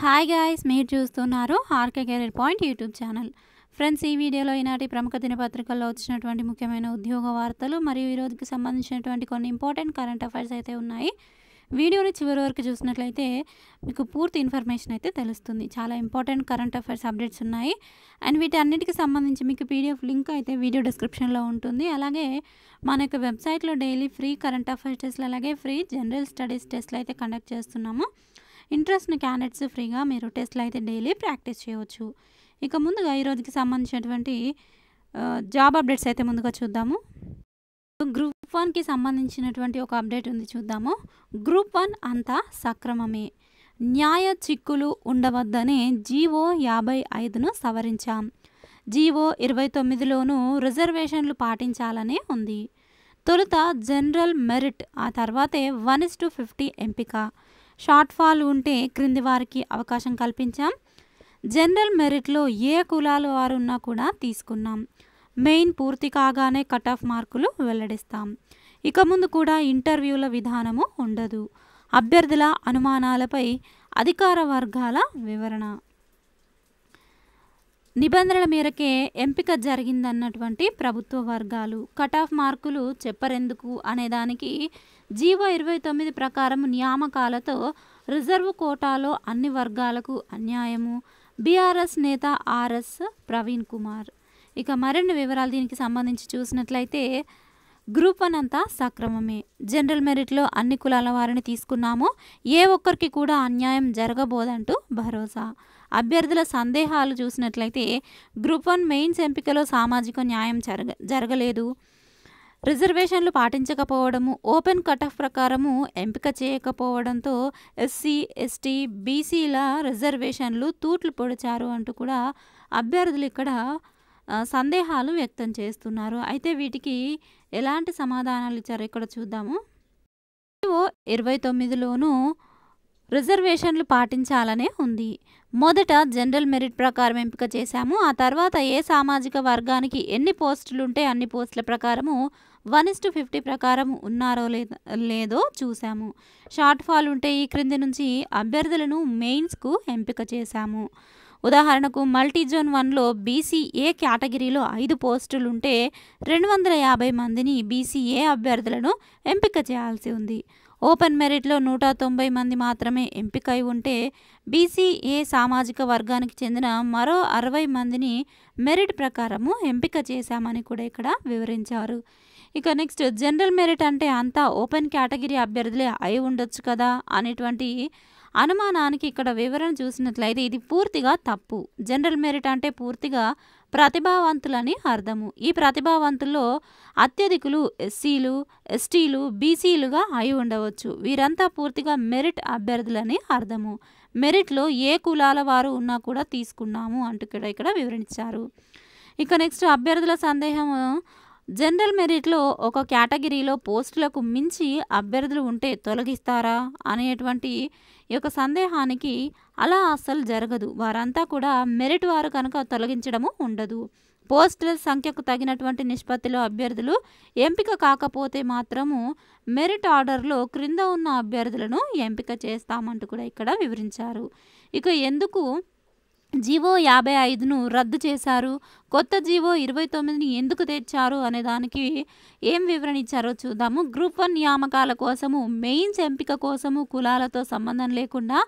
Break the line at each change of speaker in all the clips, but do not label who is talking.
hi guys మీరు చూస్తున్నారు RK career point YouTube channel friends ఈ వీడియోలో ఈనాటి ప్రముఖ దినపత్రికల్లో వచ్చినటువంటి ముఖ్యమైన ఉద్యోగ వార్తలు మరియు ఈరోజుకి సంబంధించినటువంటి కొన్ని ఇంపార్టెంట్ కరెంట్ అఫైర్స్ అయితే ఉన్నాయి వీడియోని చివరి వరకు చూసినట్లయితే మీకు పూర్తి ఇన్ఫర్మేషన్ అయితే తెలుస్తుంది చాలా ఇంపార్టెంట్ కరెంట్ అఫైర్స్ అప్డేట్స్ ఉన్నాయి అండ్ వీటన్నిటికి సంబంధించి మీకు పీడిఎఫ్ లింక్ అయితే వీడియో డిస్క్రిప్షన్లో ఉంటుంది అలాగే మన యొక్క వెబ్సైట్లో డైలీ ఫ్రీ కరెంట్ అఫైర్స్ టెస్ట్లు అలాగే ఫ్రీ జనరల్ స్టడీస్ టెస్ట్లు అయితే కండక్ట్ చేస్తున్నాము ఇంట్రెస్ట్ని క్యాండిడేట్స్ ఫ్రీగా మీరు టెస్ట్లు అయితే డైలీ ప్రాక్టీస్ చేయవచ్చు ఇక ముందుగా ఈరోజుకి సంబంధించినటువంటి జాబ్ అప్డేట్స్ అయితే ముందుగా చూద్దాము గ్రూప్ వన్కి సంబంధించినటువంటి ఒక అప్డేట్ ఉంది చూద్దాము గ్రూప్ వన్ అంతా సక్రమమే న్యాయ చిక్కులు ఉండవద్దని జీవో యాభై ఐదును సవరించాం జీవో ఇరవై తొమ్మిదిలోనూ రిజర్వేషన్లు పాటించాలనే ఉంది తొలుత జనరల్ మెరిట్ ఆ తర్వాతే వన్ ఇస్ టు ఫిఫ్టీ ఎంపిక షార్ట్ ఫాల్ ఉంటే క్రింది వారికి అవకాశం కల్పించాం జనరల్ మెరిట్లో ఏ కులాలు వారు ఉన్నా కూడా తీసుకున్నాం మెయిన్ పూర్తి కాగానే కట్ ఆఫ్ మార్కులు వెల్లడిస్తాం ఇక ముందు కూడా ఇంటర్వ్యూల విధానము ఉండదు అభ్యర్థుల అనుమానాలపై అధికార వర్గాల వివరణ నిబంధనల మేరకే ఎంపిక జరిగిందన్నటువంటి ప్రభుత్వ వర్గాలు కట్ ఆఫ్ మార్కులు చెప్పరెందుకు అనేదానికి జీవో ఇరవై తొమ్మిది ప్రకారం నియామకాలతో రిజర్వ్ కోటాలో అన్ని వర్గాలకు అన్యాయము బీఆర్ఎస్ నేత ఆర్ఎస్ ప్రవీణ్ కుమార్ ఇక మరిన్ని వివరాలు దీనికి సంబంధించి చూసినట్లయితే గ్రూప్ వన్ అంతా సక్రమమే జనరల్ మెరిట్లో అన్ని కులాల వారిని తీసుకున్నాము ఏ ఒక్కరికి కూడా అన్యాయం జరగబోదంటూ భరోసా అభ్యర్థుల సందేహాలు చూసినట్లయితే గ్రూప్ వన్ మెయిన్స్ ఎంపికలో సామాజిక న్యాయం జరగ జరగలేదు రిజర్వేషన్లు పాటించకపోవడము ఓపెన్ కట్ ఆఫ్ ప్రకారము ఎంపిక చేయకపోవడంతో ఎస్సీ ఎస్టీ బీసీల రిజర్వేషన్లు తూట్లు పొడిచారు అంటూ కూడా అభ్యర్థులు ఇక్కడ సందేహాలు వ్యక్తం చేస్తున్నారు అయితే వీటికి ఎలాంటి సమాధానాలు ఇచ్చారు ఇక్కడ చూద్దాము ఇరవై తొమ్మిదిలోనూ రిజర్వేషన్లు పాటించాలనే ఉంది మొదట జనరల్ మెరిట్ ప్రకారం ఎంపిక చేశాము ఆ తర్వాత ఏ సామాజిక వర్గానికి ఎన్ని పోస్టులు ఉంటే అన్ని పోస్టుల ప్రకారము వన్ ఇస్ టు ఫిఫ్టీ ప్రకారం ఉన్నారో లేదో చూసాము షార్ట్ ఫాల్ ఉంటే ఈ క్రింది నుంచి అభ్యర్థులను మెయిన్స్కు ఎంపిక చేశాము ఉదాహరణకు మల్టీ జోన్ వన్లో బీసీఏ కేటగిరీలో ఐదు పోస్టులు ఉంటే రెండు వందల యాభై మందిని బీసీఏ అభ్యర్థులను ఎంపిక చేయాల్సి ఉంది ఓపెన్ మెరిట్లో నూట తొంభై మంది మాత్రమే ఎంపికై ఉంటే బీసీఏ సామాజిక వర్గానికి చెందిన మరో అరవై మందిని మెరిట్ ప్రకారము ఎంపిక చేశామని కూడా ఇక్కడ వివరించారు ఇక నెక్స్ట్ జనరల్ మెరిట్ అంటే అంతా ఓపెన్ కేటగిరీ అభ్యర్థులే అయి ఉండొచ్చు కదా అనేటువంటి అనుమానానికి ఇక్కడ వివరణ చూసినట్లయితే ఇది పూర్తిగా తప్పు జనరల్ మెరిట్ అంటే పూర్తిగా ప్రతిభావంతులని అర్థము ఈ ప్రతిభావంతుల్లో అత్యధికులు ఎస్సీలు ఎస్టీలు బీసీలుగా అయి ఉండవచ్చు వీరంతా పూర్తిగా మెరిట్ అభ్యర్థులని అర్థము మెరిట్లో ఏ కులాల వారు ఉన్నా కూడా తీసుకున్నాము అంటూ ఇక్కడ ఇక్కడ వివరించారు ఇక నెక్స్ట్ అభ్యర్థుల సందేహం జనరల్ మెరిట్లో ఒక కేటగిరీలో పోస్టులకు మించి అభ్యర్థులు ఉంటే తొలగిస్తారా అనేటువంటి ఈ యొక్క సందేహానికి అలా అస్సలు జరగదు వారంతా కూడా మెరిట్ వారు కనుక తొలగించడము ఉండదు పోస్టుల సంఖ్యకు తగినటువంటి నిష్పత్తిలో అభ్యర్థులు ఎంపిక కాకపోతే మాత్రము మెరిట్ ఆర్డర్లో క్రింద ఉన్న అభ్యర్థులను ఎంపిక చేస్తామంటూ కూడా ఇక్కడ వివరించారు ఇక ఎందుకు జీవో యాభై ఐదును రద్దు చేశారు కొత్త జీవో ఇరవై తొమ్మిదిని ఎందుకు తెచ్చారు అనే దానికి ఏం వివరణ ఇచ్చారో చూద్దాము గ్రూప్ వన్ నియామకాల కోసము మెయిన్స్ ఎంపిక కోసము కులాలతో సంబంధం లేకుండా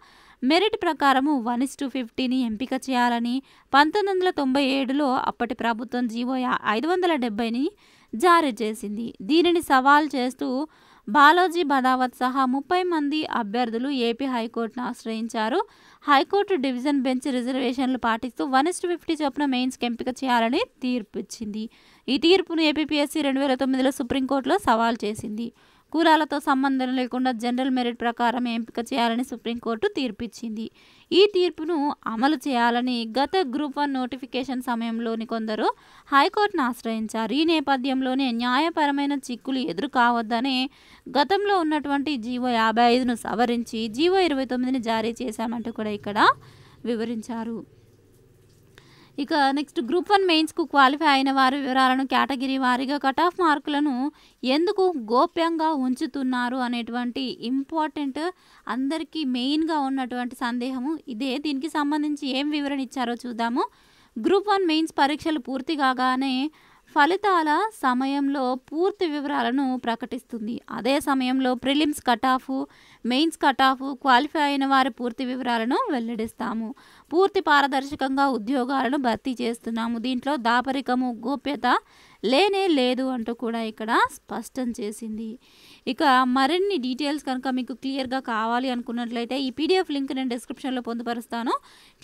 మెరిట్ ప్రకారము వన్ ఇస్ టు ఫిఫ్టీని ఎంపిక చేయాలని పంతొమ్మిది వందల తొంభై ఏడులో అప్పటి ప్రభుత్వం జీవో ఐదు వందల డెబ్బైని జారీ చేసింది దీనిని సవాల్ చేస్తూ బాలోజీ బదావత్ సహా ముప్పై మంది అభ్యర్థులు ఏపీ హైకోర్టును ఆశ్రయించారు హైకోర్టు డివిజన్ బెంచ్ రిజర్వేషన్లు పాటిస్తూ వన్ ఇస్ట్ ఫిఫ్టీ చొప్పున మెయిన్స్కి ఎంపిక చేయాలని తీర్పు ఇచ్చింది ఈ తీర్పును ఏపీపీఎస్సీ రెండు వేల తొమ్మిదిలో సుప్రీంకోర్టులో సవాల్ చేసింది కులాలతో సంబంధం లేకుండా జనరల్ మెరిట్ ప్రకారం ఎంపిక చేయాలని సుప్రీంకోర్టు తీర్పిచ్చింది ఈ తీర్పును అమలు చేయాలని గత గ్రూప్ వన్ నోటిఫికేషన్ సమయంలోని కొందరు హైకోర్టును ఆశ్రయించారు ఈ నేపథ్యంలోనే న్యాయపరమైన చిక్కులు ఎదురు కావద్దని గతంలో ఉన్నటువంటి జీవో యాభై ఐదును సవరించి జీవో ఇరవై తొమ్మిదిని జారీ చేశామంటూ కూడా ఇక్కడ వివరించారు ఇక నెక్స్ట్ గ్రూప్ వన్ మెయిన్స్కు క్వాలిఫై అయిన వారి వివరాలను కేటగిరీ వారీగా కట్ ఆఫ్ మార్కులను ఎందుకు గోప్యంగా ఉంచుతున్నారు అనేటువంటి ఇంపార్టెంట్ అందరికీ మెయిన్గా ఉన్నటువంటి సందేహము ఇదే దీనికి సంబంధించి ఏం వివరణ ఇచ్చారో చూద్దాము గ్రూప్ వన్ మెయిన్స్ పరీక్షలు పూర్తి కాగానే ఫలితాల సమయంలో పూర్తి వివరాలను ప్రకటిస్తుంది అదే సమయంలో prelims cutoff mains cutoff qualify అయిన వారి పూర్తి వివరాలను వెల్లడిస్తాము పూర్తి పారదర్శకంగా ఉద్యోగాలను భర్తీ చేస్తున్నాము దీంట్లో దాపరికము గోప్యత లేనే లేదు అంటూ కూడా ఇక్కడ స్పష్టం చేసింది ఇక మరిన్ని డీటెయిల్స్ కనుక మీకు క్లియర్గా కావాలి అనుకున్నట్లయితే ఈ పీడిఎఫ్ లింక్ నేను డిస్క్రిప్షన్లో పొందుపరుస్తాను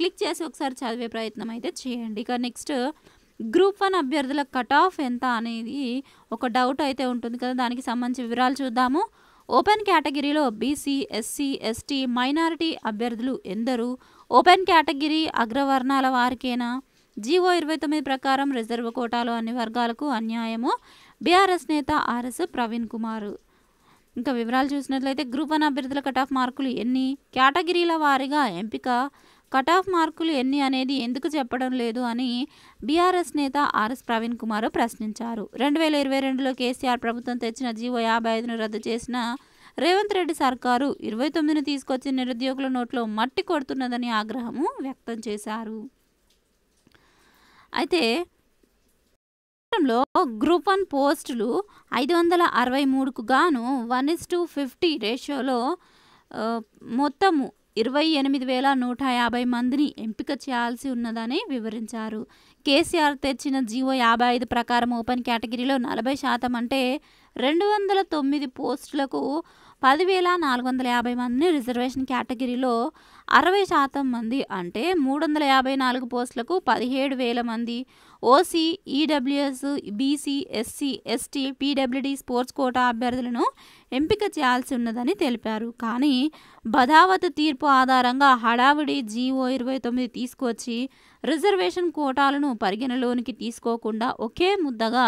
క్లిక్ చేసి ఒకసారి చదివే ప్రయత్నం అయితే చేయండి ఇక నెక్స్ట్ గ్రూప్ వన్ అభ్యర్థుల కట్ ఆఫ్ ఎంత అనేది ఒక డౌట్ అయితే ఉంటుంది కదా దానికి సంబంధించి వివరాలు చూద్దాము ఓపెన్ కేటగిరీలో బీసీ ఎస్సీ ఎస్టీ మైనారిటీ అభ్యర్థులు ఎందరు ఓపెన్ కేటగిరీ అగ్రవర్ణాల వారికేనా జీవో ఇరవై తొమ్మిది ప్రకారం రిజర్వ్ కోటాలో అన్ని వర్గాలకు అన్యాయము బీఆర్ఎస్ నేత ఆర్ఎస్ ప్రవీణ్ కుమార్ ఇంకా వివరాలు చూసినట్లయితే గ్రూప్ వన్ అభ్యర్థుల కట్ ఆఫ్ మార్కులు ఎన్ని కేటగిరీల వారీగా ఎంపిక కట్ ఆఫ్ మార్కులు ఎన్ని అనేది ఎందుకు చెప్పడం లేదు అని బీఆర్ఎస్ నేత ఆర్ఎస్ ప్రవీణ్ కుమార్ ప్రశ్నించారు రెండు వేల ఇరవై రెండులో కేసీఆర్ ప్రభుత్వం తెచ్చిన జీవో యాభై ఐదును రద్దు చేసిన రేవంత్ రెడ్డి సర్కారు ఇరవై తొమ్మిదిని తీసుకొచ్చి నిరుద్యోగుల నోట్లో మట్టి కొడుతున్నదని ఆగ్రహము వ్యక్తం చేశారు అయితే గ్రూప్ వన్ పోస్టులు ఐదు వందల అరవై మూడుకు గాను వన్ ఇస్ టు ఫిఫ్టీ రేషియోలో మొత్తము ఇరవై ఎనిమిది వేల నూట యాభై మందిని ఎంపిక చేయాల్సి ఉన్నదని వివరించారు కేసీఆర్ తెచ్చిన జీవో యాభై ఐదు ప్రకారం ఓపెన్ కేటగిరీలో నలభై శాతం అంటే రెండు వందల తొమ్మిది పోస్టులకు పదివేల నాలుగు వందల యాభై మందిని రిజర్వేషన్ కేటగిరీలో అరవై శాతం మంది అంటే మూడు వందల యాభై నాలుగు పోస్టులకు పదిహేడు వేల మంది OC EWS BC SC ST PWD sports quota అభ్యర్థులను ఎంపిక చేయాల్సి ఉన్నదని తెలిపారు కానీ బదావత్ తీర్పు ఆధారంగా హడావిడి జీవో ఇరవై తొమ్మిది తీసుకొచ్చి రిజర్వేషన్ కోటాలను పరిగణలోనికి తీసుకోకుండా ఒకే ముద్దగా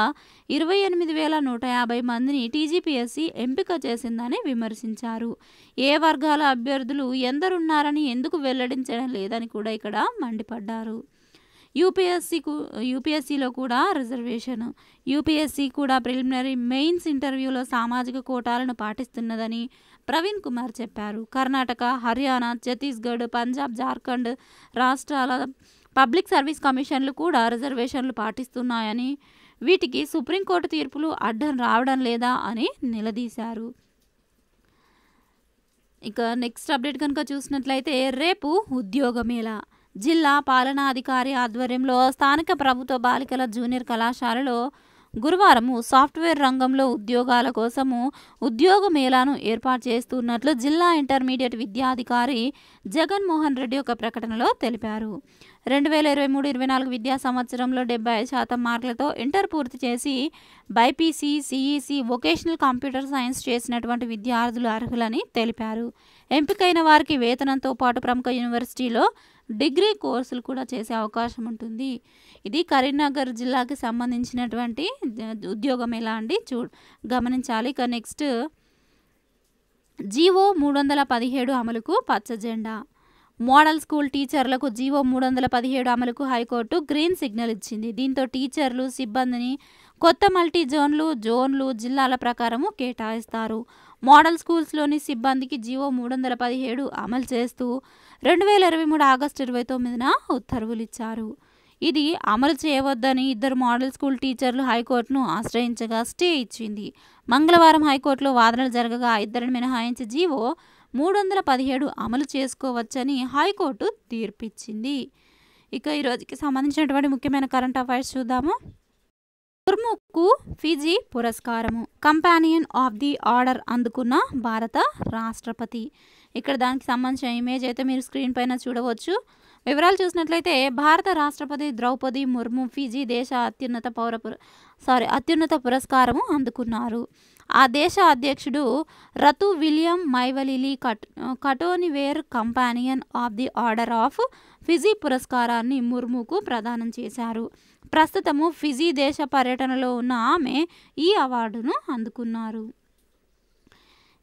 ఇరవై ఎనిమిది వేల నూట యాభై మందిని టీజీపీఎస్సీ ఎంపిక చేసిందని విమర్శించారు ఏ వర్గాల అభ్యర్థులు ఎందరున్నారని ఎందుకు వెల్లడించడం లేదని కూడా ఇక్కడ మండిపడ్డారు యూపీఎస్సీకు యూపీఎస్సీలో కూడా రిజర్వేషన్ యూపీఎస్సీ కూడా ప్రిలిమినరీ మెయిన్స్ ఇంటర్వ్యూలో సామాజిక కోటాలను పాటిస్తున్నదని ప్రవీణ్ కుమార్ చెప్పారు కర్ణాటక హర్యానా ఛత్తీస్గఢ్ పంజాబ్ జార్ఖండ్ రాష్ట్రాల పబ్లిక్ సర్వీస్ కమిషన్లు కూడా రిజర్వేషన్లు పాటిస్తున్నాయని వీటికి సుప్రీంకోర్టు తీర్పులు అడ్డం రావడం లేదా అని నిలదీశారు ఇక నెక్స్ట్ అప్డేట్ కనుక చూసినట్లయితే రేపు మేళ జిల్లా పాలనాధికారి ఆధ్వర్యంలో స్థానిక ప్రభుత్వ బాలికల జూనియర్ కళాశాలలో గురువారం సాఫ్ట్వేర్ రంగంలో ఉద్యోగాల కోసము ఉద్యోగ మేళాను ఏర్పాటు చేస్తున్నట్లు జిల్లా ఇంటర్మీడియట్ విద్యాధికారి జగన్మోహన్ రెడ్డి యొక్క ప్రకటనలో తెలిపారు రెండు వేల ఇరవై మూడు ఇరవై నాలుగు విద్యా సంవత్సరంలో డెబ్బై శాతం మార్కులతో ఇంటర్ పూర్తి చేసి BiPC CEC vocational computer science చేసినటువంటి విద్యార్థులు అర్హులని తెలిపారు ఎంపికైన వారికి వేతనంతో పాటు ప్రముఖ యూనివర్సిటీలో డిగ్రీ కోర్సులు కూడా చేసే అవకాశం ఉంటుంది ఇది కరీంనగర్ జిల్లాకి సంబంధించినటువంటి ఉద్యోగం ఎలా అండి చూ గమనించాలి ఇక నెక్స్ట్ జీవో మూడు వందల పదిహేడు అమలుకు పచ్చ జెండా మోడల్ స్కూల్ టీచర్లకు జీవో మూడు వందల పదిహేడు అమలుకు హైకోర్టు గ్రీన్ సిగ్నల్ ఇచ్చింది దీంతో టీచర్లు సిబ్బందిని కొత్త మల్టీ జోన్లు జోన్లు జిల్లాల ప్రకారము కేటాయిస్తారు మోడల్ స్కూల్స్లోని సిబ్బందికి జీవో మూడు వందల పదిహేడు అమలు చేస్తూ రెండు వేల ఇరవై మూడు ఆగస్టు ఇరవై తొమ్మిదిన ఉత్తర్వులు ఇచ్చారు ఇది అమలు చేయవద్దని ఇద్దరు మోడల్ స్కూల్ టీచర్లు హైకోర్టును ఆశ్రయించగా స్టే ఇచ్చింది మంగళవారం హైకోర్టులో వాదనలు జరగగా ఇద్దరిని మినహాయించి జీవో మూడు వందల పదిహేడు అమలు చేసుకోవచ్చని హైకోర్టు తీర్పిచ్చింది ఇక ఈరోజుకి సంబంధించినటువంటి ముఖ్యమైన కరెంట్ అఫైర్స్ చూద్దాము ముర్ముక్కు ఫిజీ పురస్కారము కంపానియన్ ఆఫ్ ది ఆర్డర్ అందుకున్న భారత రాష్ట్రపతి ఇక్కడ దానికి సంబంధించిన ఇమేజ్ అయితే మీరు స్క్రీన్ పైన చూడవచ్చు వివరాలు చూసినట్లయితే భారత రాష్ట్రపతి ద్రౌపది ముర్ము ఫిజీ దేశ అత్యున్నత పౌర సారీ అత్యున్నత పురస్కారము అందుకున్నారు ఆ దేశ అధ్యక్షుడు రతు విలియం మైవలిలి కట్ Katonivere companion of the order of Fiji పురస్కారాన్ని ముర్ముకు ప్రదానం చేశారు ప్రస్తుతము ఫిజీ దేశ పర్యటనలో ఉన్న ఆమె ఈ అవార్డును అందుకున్నారు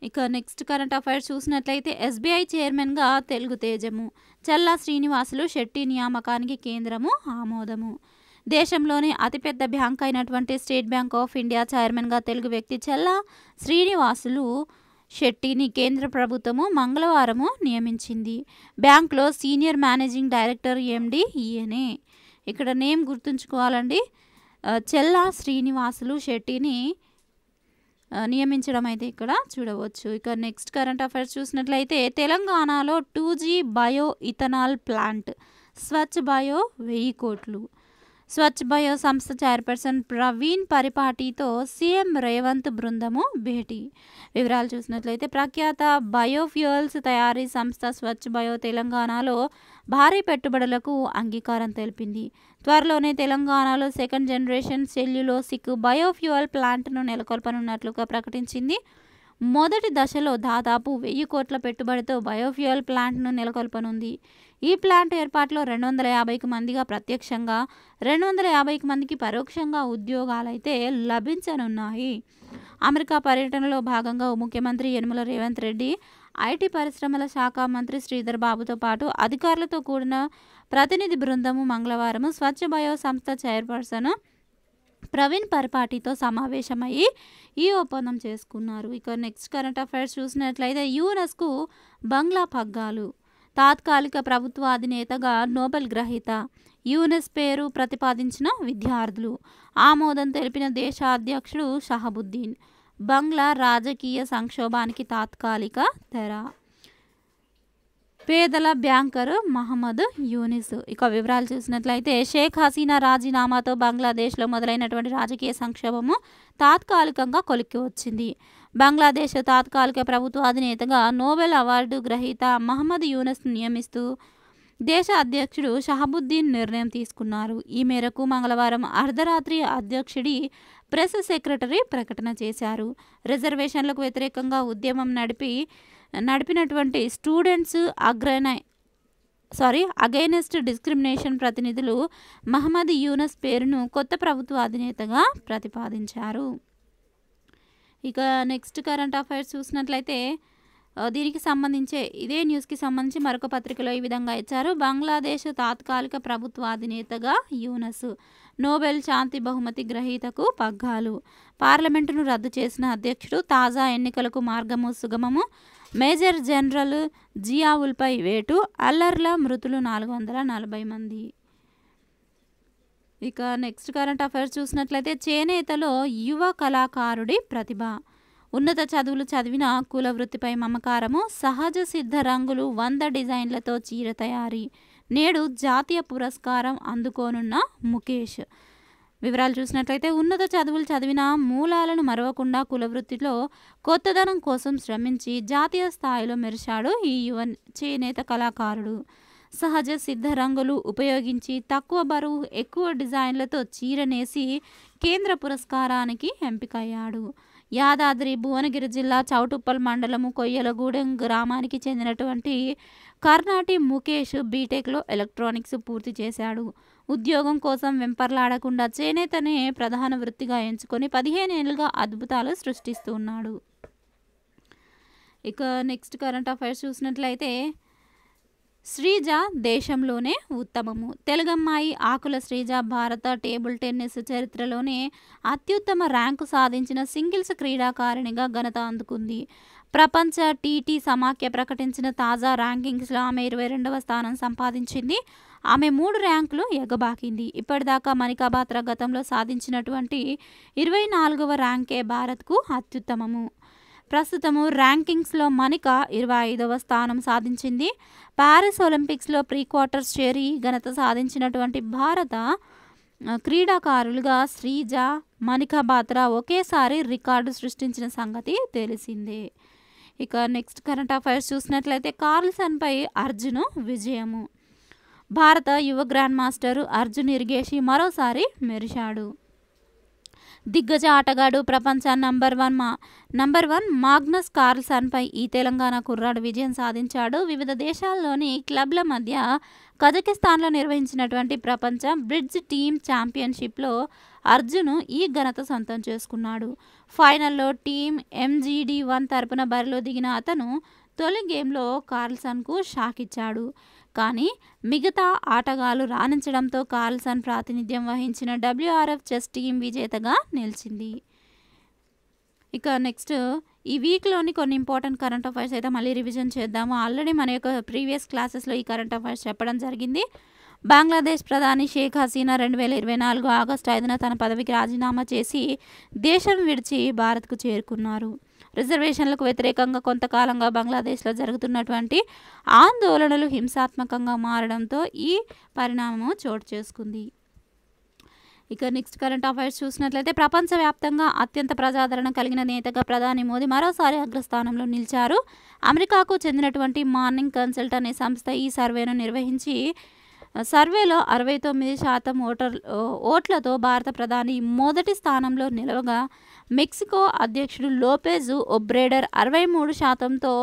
ఇక నెక్స్ట్ కరెంట్ అఫైర్స్ చూసినట్లయితే ఎస్బీఐ చైర్మన్గా తెలుగు తేజము చల్లా శ్రీనివాసులు శెట్టి నియామకానికి కేంద్రము ఆమోదము దేశంలోనే అతిపెద్ద బ్యాంక్ అయినటువంటి స్టేట్ బ్యాంక్ ఆఫ్ ఇండియా చైర్మన్గా తెలుగు వ్యక్తి చల్లా శ్రీనివాసులు శెట్టిని కేంద్ర ప్రభుత్వము మంగళవారము నియమించింది బ్యాంక్లో సీనియర్ మేనేజింగ్ డైరెక్టర్ ఎండి ఈయనే ఇక్కడ నేమ్ గుర్తుంచుకోవాలండి చెల్లా శ్రీనివాసులు శెట్టిని నియమించడం అయితే ఇక్కడ చూడవచ్చు ఇక నెక్స్ట్ కరెంట్ అఫైర్స్ చూసినట్లయితే తెలంగాణలో two G bio ethanol plant Swachh bio వెయ్యి కోట్లు స్వచ్ఛ బయో సంస్థ చైర్పర్సన్ ప్రవీణ్ పరిపాటితో సీఎం రేవంత్ బృందము భేటీ వివరాలు చూసినట్లయితే ప్రఖ్యాత బయోఫ్యూయల్స్ తయారీ సంస్థ స్వచ్ఛ బయో తెలంగాణలో భారీ పెట్టుబడులకు అంగీకారం తెలిపింది త్వరలోనే తెలంగాణలో సెకండ్ జనరేషన్ సెల్యులోసిక్ బయోఫ్యూయల్ ప్లాంట్ను నెలకొల్పనున్నట్లుగా ప్రకటించింది మొదటి దశలో దాదాపు వెయ్యి కోట్ల పెట్టుబడితో బయోఫ్యూయల్ ప్లాంట్ను నెలకొల్పనుంది ఈ ప్లాంట్ ఏర్పాటులో రెండు వందల యాభైకి మందిగా ప్రత్యక్షంగా రెండు వందల యాభైకి మందికి పరోక్షంగా ఉద్యోగాలైతే లభించనున్నాయి అమెరికా పర్యటనలో భాగంగా ముఖ్యమంత్రి యనుమల రేవంత్ రెడ్డి ఐటీ పరిశ్రమల శాఖ మంత్రి శ్రీధర్ బాబుతో పాటు అధికారులతో కూడిన ప్రతినిధి బృందము మంగళవారం స్వచ్ఛ బయో సంస్థ చైర్పర్సన్ ప్రవీణ్ పరిపాటితో సమావేశమయ్యి ఈ ఒప్పందం చేసుకున్నారు ఇక నెక్స్ట్ కరెంట్ అఫైర్స్ చూసినట్లయితే యూనెస్కు బంగ్లా పగ్గాలు తాత్కాలిక ప్రభుత్వ అధినేతగా నోబెల్ గ్రహీత యూనెస్ పేరు ప్రతిపాదించిన విద్యార్థులు ఆమోదం తెలిపిన దేశ అధ్యక్షుడు షహబుద్దీన్ బంగ్లా రాజకీయ సంక్షోభానికి తాత్కాలిక తెర పేదల బ్యాంకరు మహమ్మద్ యూనిస్ ఇక వివరాలు చూసినట్లయితే షేక్ హసీనా రాజీనామాతో బంగ్లాదేశ్లో మొదలైనటువంటి రాజకీయ సంక్షోభము తాత్కాలికంగా కొలిక్కి వచ్చింది బంగ్లాదేశ్ తాత్కాలిక ప్రభుత్వ అధినేతగా నోబెల్ అవార్డు గ్రహీత మహమ్మద్ యూనిస్ నియమిస్తూ దేశ అధ్యక్షుడు షహాబుద్దీన్ నిర్ణయం తీసుకున్నారు ఈ మేరకు మంగళవారం అర్ధరాత్రి అధ్యక్షుడి ప్రెస్ సెక్రటరీ ప్రకటన చేశారు రిజర్వేషన్లకు వ్యతిరేకంగా ఉద్యమం నడిపి నడిపినటువంటి స్టూడెంట్స్ అగ్రణ సారీ అగైనెస్ట్ డిస్క్రిమినేషన్ ప్రతినిధులు మహమ్మద్ యూనస్ పేరును కొత్త ప్రభుత్వ అధినేతగా ప్రతిపాదించారు ఇక నెక్స్ట్ కరెంట్ అఫైర్స్ చూసినట్లయితే దీనికి సంబంధించే ఇదే న్యూస్కి సంబంధించి మరొక పత్రికలో ఈ విధంగా ఇచ్చారు బంగ్లాదేశ్ తాత్కాలిక అధినేతగా యూనస్ నోబెల్ శాంతి బహుమతి గ్రహీతకు పగ్గాలు పార్లమెంటును రద్దు చేసిన అధ్యక్షుడు తాజా ఎన్నికలకు మార్గము సుగమము మేజర్ జనరల్ జియావుల్పై వేటు అల్లర్ల మృతులు నాలుగు వందల నలభై మంది ఇక నెక్స్ట్ కరెంట్ అఫైర్స్ చూసినట్లయితే చేనేతలో యువ కళాకారుడి ప్రతిభ ఉన్నత చదువులు చదివిన కుల వృత్తిపై మమకారము సహజ సిద్ధ రంగులు వంద డిజైన్లతో చీర తయారీ నేడు జాతీయ పురస్కారం అందుకోనున్న ముఖేష్ వివరాలు చూసినట్లయితే ఉన్నత చదువులు చదివిన మూలాలను మరవకుండా కులవృత్తిలో కొత్తదనం కోసం శ్రమించి జాతీయ స్థాయిలో మెరిశాడు ఈ యువ చేనేత కళాకారుడు సహజ సిద్ధ రంగులు ఉపయోగించి తక్కువ బరువు ఎక్కువ డిజైన్లతో చీరనేసి కేంద్ర పురస్కారానికి ఎంపికయ్యాడు యాదాద్రి భువనగిరి జిల్లా చౌటుప్పల్ మండలము కొయ్యలగూడెం గ్రామానికి చెందినటువంటి కర్ణాటి ముఖేష్ బీటెక్లో ఎలక్ట్రానిక్స్ పూర్తి చేశాడు ఉద్యోగం కోసం వెంపర్లాడకుండా చేనేతనే ప్రధాన వృత్తిగా ఎంచుకొని ఏళ్ళుగా అద్భుతాలు సృష్టిస్తున్నాడు ఇక నెక్స్ట్ కరెంట్ అఫైర్స్ చూసినట్లయితే శ్రీజ దేశంలోనే ఉత్తమము తెలుగమ్మాయి ఆకుల శ్రీజ భారత టేబుల్ టెన్నిస్ చరిత్రలోనే అత్యుత్తమ ర్యాంకు సాధించిన సింగిల్స్ క్రీడాకారిణిగా ఘనత అందుకుంది ప్రపంచ టీటీ సమాఖ్య ప్రకటించిన తాజా ర్యాంకింగ్స్లో ఆమె ఇరవై రెండవ స్థానం సంపాదించింది ఆమె మూడు ర్యాంకులు ఎగబాకింది ఇప్పటిదాకా మనికా గతంలో సాధించినటువంటి ఇరవై నాలుగవ ర్యాంకే భారత్కు అత్యుత్తమము ప్రస్తుతము ర్యాంకింగ్స్లో మనిక ఇరవై ఐదవ స్థానం సాధించింది ప్యారిస్ ఒలింపిక్స్లో ప్రీ క్వార్టర్స్ చేరి ఘనత సాధించినటువంటి భారత క్రీడాకారులుగా శ్రీజ మనికా బాత్రా ఒకేసారి రికార్డు సృష్టించిన సంగతి తెలిసిందే ఇక నెక్స్ట్ కరెంట్ అఫైర్స్ చూసినట్లయితే కార్ల్సన్పై అర్జును విజయము భారత యువ గ్రాండ్ మాస్టర్ అర్జున్ ఇరిగేషి మరోసారి మెరిశాడు దిగ్గజ ఆటగాడు ప్రపంచ నంబర్ వన్ మా నంబర్ వన్ మాగ్నస్ కార్ల్సన్పై ఈ తెలంగాణ కుర్రాడు విజయం సాధించాడు వివిధ దేశాల్లోని క్లబ్ల మధ్య కజకిస్తాన్లో నిర్వహించినటువంటి ప్రపంచ బ్రిడ్జ్ టీమ్ ఛాంపియన్షిప్లో అర్జున్ ఈ ఘనత సొంతం చేసుకున్నాడు ఫైనల్లో టీం ఎంజీడీ వన్ తరపున బరిలో దిగిన అతను తొలి గేమ్లో కార్ల్సన్కు షాక్ ఇచ్చాడు కానీ మిగతా ఆటగాళ్లు రాణించడంతో కార్ల్సన్ ప్రాతినిధ్యం వహించిన డబ్ల్యూఆర్ఎఫ్ చెస్ టీం విజేతగా నిలిచింది ఇక నెక్స్ట్ ఈ వీక్లోని కొన్ని ఇంపార్టెంట్ కరెంట్ అఫైర్స్ అయితే మళ్ళీ రివిజన్ చేద్దాము ఆల్రెడీ మన యొక్క ప్రీవియస్ క్లాసెస్లో ఈ కరెంట్ అఫైర్స్ చెప్పడం జరిగింది బంగ్లాదేశ్ ప్రధాని షేక్ హసీనా రెండు వేల ఇరవై నాలుగు ఆగస్టు ఐదున తన పదవికి రాజీనామా చేసి దేశం విడిచి భారత్కు చేరుకున్నారు రిజర్వేషన్లకు వ్యతిరేకంగా కొంతకాలంగా బంగ్లాదేశ్లో జరుగుతున్నటువంటి ఆందోళనలు హింసాత్మకంగా మారడంతో ఈ పరిణామం చోటు చేసుకుంది ఇక నెక్స్ట్ కరెంట్ అఫైర్స్ చూసినట్లయితే ప్రపంచవ్యాప్తంగా అత్యంత ప్రజాదరణ కలిగిన నేతగా ప్రధాని మోదీ మరోసారి అగ్రస్థానంలో నిలిచారు అమెరికాకు చెందినటువంటి మార్నింగ్ కన్సల్ట్ అనే సంస్థ ఈ సర్వేను నిర్వహించి సర్వేలో అరవై తొమ్మిది శాతం ఓటర్ ఓట్లతో భారత ప్రధాని మొదటి స్థానంలో నిలవగా మెక్సికో అధ్యక్షుడు లోపేజు ఒబ్రేడర్ అరవై మూడు శాతంతో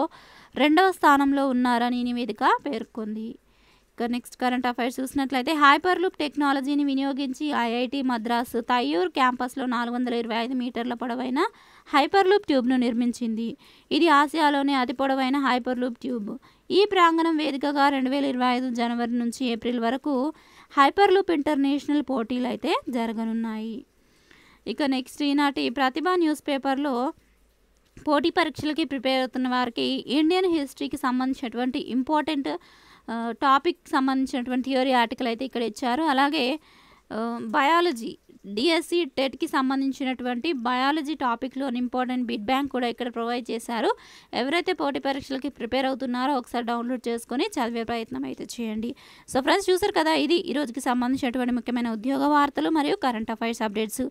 రెండవ స్థానంలో ఉన్నారని నివేదిక పేర్కొంది నెక్స్ట్ కరెంట్ అఫైర్స్ చూసినట్లయితే హైపర్ లూప్ టెక్నాలజీని వినియోగించి ఐఐటి మద్రాసు తయ్యూర్ క్యాంపస్లో నాలుగు వందల ఇరవై ఐదు మీటర్ల పొడవైన హైపర్ లూప్ ట్యూబ్ను నిర్మించింది ఇది ఆసియాలోనే అతి పొడవైన హైపర్ లూప్ ట్యూబ్ ఈ ప్రాంగణం వేదికగా రెండు వేల ఇరవై ఐదు జనవరి నుంచి ఏప్రిల్ వరకు హైపర్ లూప్ ఇంటర్నేషనల్ పోటీలు అయితే జరగనున్నాయి ఇక నెక్స్ట్ ఈనాటి ప్రతిభ న్యూస్ పేపర్లో పోటీ పరీక్షలకి ప్రిపేర్ అవుతున్న వారికి ఇండియన్ హిస్టరీకి సంబంధించినటువంటి ఇంపార్టెంట్ టాపిక్ సంబంధించినటువంటి థియరీ ఆర్టికల్ అయితే ఇక్కడ ఇచ్చారు అలాగే బయాలజీ డిఎస్సి టెట్కి e, సంబంధించినటువంటి బయాలజీ టాపిక్లో ఇంపార్టెంట్ బిడ్ బ్యాంక్ కూడా ఇక్కడ ప్రొవైడ్ చేశారు ఎవరైతే పోటీ పరీక్షలకి ప్రిపేర్ అవుతున్నారో ఒకసారి డౌన్లోడ్ చేసుకొని చదివే ప్రయత్నం అయితే చేయండి సో ఫ్రెండ్స్ చూసారు కదా ఇది ఈ రోజుకి సంబంధించినటువంటి ముఖ్యమైన ఉద్యోగ వార్తలు మరియు కరెంట్ అఫైర్స్ అప్డేట్స్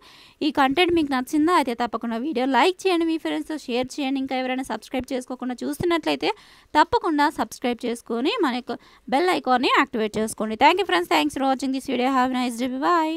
ఈ కంటెంట్ మీకు నచ్చిందా అయితే తప్పకుండా వీడియో లైక్ చేయండి మీ ఫ్రెండ్స్తో షేర్ చేయండి ఇంకా ఎవరైనా సబ్స్క్రైబ్ చేసుకోకుండా చూస్తున్నట్లయితే తప్పకుండా సబ్స్క్రైబ్ చేసుకొని మన బెల్ ఐకాన్ని యాక్టివేట్ చేసుకోండి thank you friends thanks for watching this video have nice day by